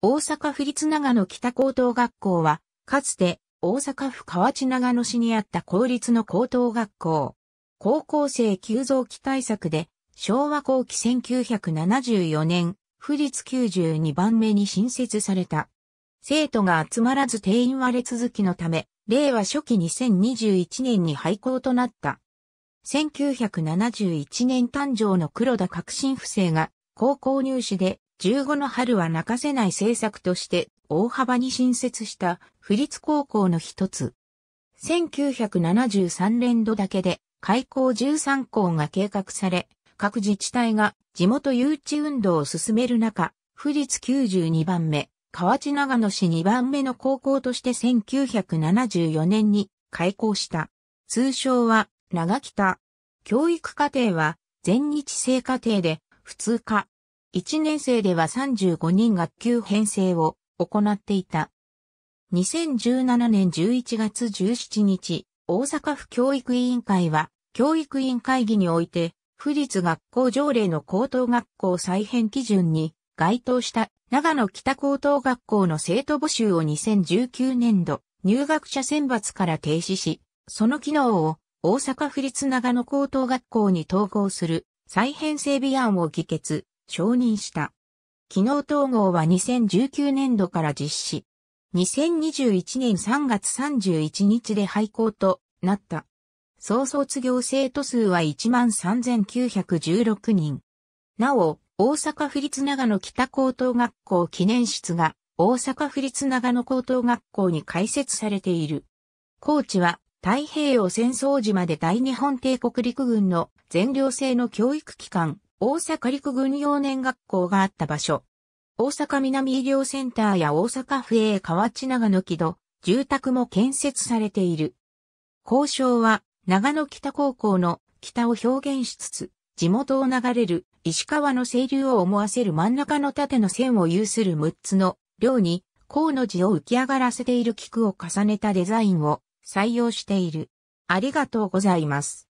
大阪府立長野北高等学校は、かつて大阪府河内長野市にあった公立の高等学校。高校生急増期対策で、昭和後期1974年、府立92番目に新設された。生徒が集まらず定員割れ続きのため、令和初期2021年に廃校となった。1971年誕生の黒田革新不正が高校入試で15の春は泣かせない政策として大幅に新設した府立高校の一つ。1973年度だけで開校13校が計画され、各自治体が地元誘致運動を進める中、府立92番目、河内長野市2番目の高校として1974年に開校した。通称は長北。教育課程は全日制課程で普通科、1年生では35人学級編成を行っていた。2017年11月17日、大阪府教育委員会は、教育委員会議において、府立学校条例の高等学校再編基準に該当した長野北高等学校の生徒募集を2019年度入学者選抜から停止し、その機能を大阪府立長野高等学校に統合する再編整備案を議決。承認した。機能統合は2019年度から実施。2021年3月31日で廃校となった。総卒業生徒数は13,916人。なお、大阪府立長野北高等学校記念室が大阪府立長野高等学校に開設されている。高知は太平洋戦争時まで大日本帝国陸軍の全寮制の教育機関、大阪陸軍幼年学校があった場所。大阪南医療センターや大阪府営河内長野木戸、住宅も建設されている。交渉は、長野北高校の北を表現しつつ、地元を流れる石川の清流を思わせる真ん中の縦の線を有する6つの寮に、河の字を浮き上がらせている菊を重ねたデザインを採用している。ありがとうございます。